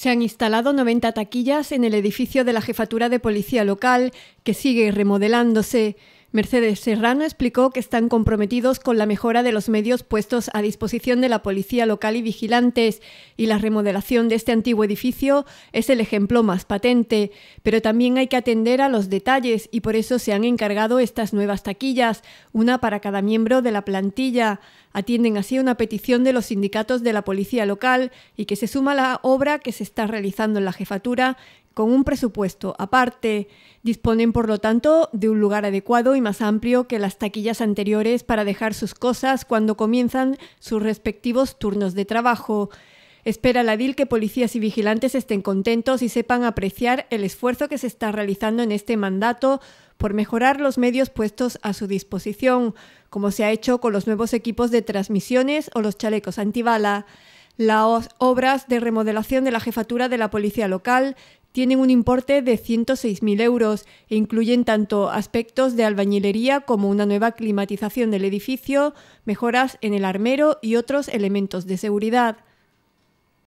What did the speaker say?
Se han instalado 90 taquillas en el edificio de la Jefatura de Policía Local, que sigue remodelándose. Mercedes Serrano explicó que están comprometidos con la mejora de los medios puestos a disposición de la policía local y vigilantes, y la remodelación de este antiguo edificio es el ejemplo más patente, pero también hay que atender a los detalles y por eso se han encargado estas nuevas taquillas, una para cada miembro de la plantilla. Atienden así una petición de los sindicatos de la policía local y que se suma la obra que se está realizando en la jefatura con un presupuesto aparte. Disponen, por lo tanto, de un lugar adecuado y más amplio que las taquillas anteriores para dejar sus cosas cuando comienzan sus respectivos turnos de trabajo. Espera la DIL que policías y vigilantes estén contentos y sepan apreciar el esfuerzo que se está realizando en este mandato por mejorar los medios puestos a su disposición, como se ha hecho con los nuevos equipos de transmisiones o los chalecos antibala. Las obras de remodelación de la jefatura de la policía local tienen un importe de 106.000 euros e incluyen tanto aspectos de albañilería como una nueva climatización del edificio, mejoras en el armero y otros elementos de seguridad.